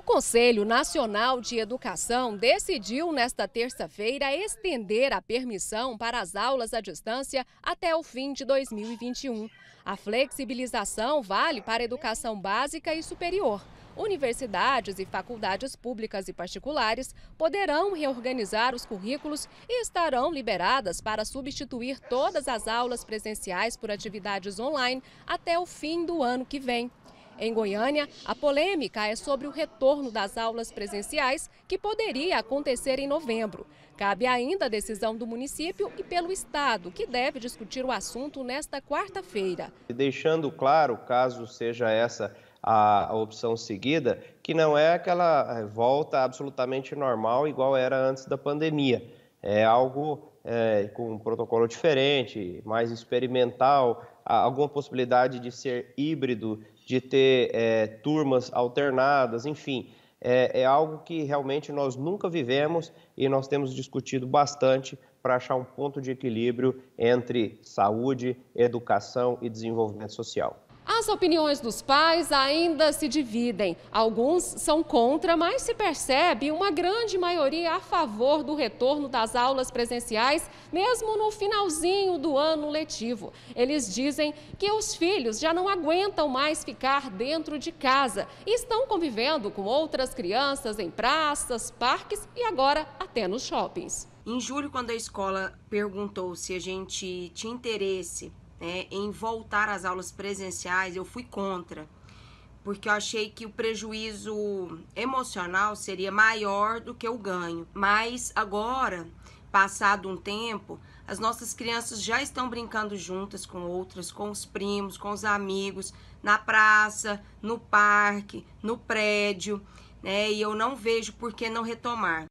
O Conselho Nacional de Educação decidiu nesta terça-feira estender a permissão para as aulas à distância até o fim de 2021. A flexibilização vale para educação básica e superior. Universidades e faculdades públicas e particulares poderão reorganizar os currículos e estarão liberadas para substituir todas as aulas presenciais por atividades online até o fim do ano que vem. Em Goiânia, a polêmica é sobre o retorno das aulas presenciais, que poderia acontecer em novembro. Cabe ainda a decisão do município e pelo Estado, que deve discutir o assunto nesta quarta-feira. Deixando claro, caso seja essa a, opção seguida, que não é aquela eh, volta absolutamente normal, igual era antes da pandemia. É algo é, com um protocolo diferente, mais experimental, alguma possibilidade de ser híbrido de ter é, turmas alternadas, enfim, é, é algo que realmente nós nunca vivemos e nós temos discutido bastante para achar um ponto de equilíbrio entre saúde, educação e desenvolvimento social. As opiniões dos pais ainda se dividem. Alguns são contra, mas se percebe uma grande maioria a favor do retorno das aulas presenciais, mesmo no finalzinho do ano letivo. Eles dizem que os filhos já não aguentam mais ficar dentro de casa e estão convivendo com outras crianças em praças, parques e agora até nos shoppings. Em julho, quando a escola perguntou se a gente tinha interesse né, em voltar às aulas presenciais, eu fui contra, porque eu achei que o prejuízo emocional seria maior do que o ganho. Mas agora, passado um tempo, as nossas crianças já estão brincando juntas com outras, com os primos, com os amigos, na praça, no parque, no prédio, né? E eu não vejo por que não retomar.